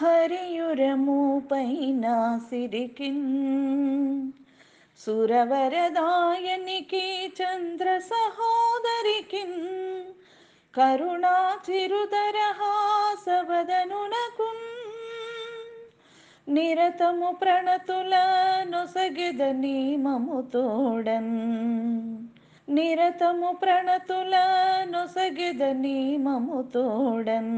హరియురముపైన సిరికిన్ సురవరదాయనికి చంద్ర సహోదరికిన్ కరుణా చిరుతరహాసవదనునకు నిరతము ప్రణతుల నొసగిద మము తోడన్ నిరతము ప్రణతుల నొసగిద మము తోడన్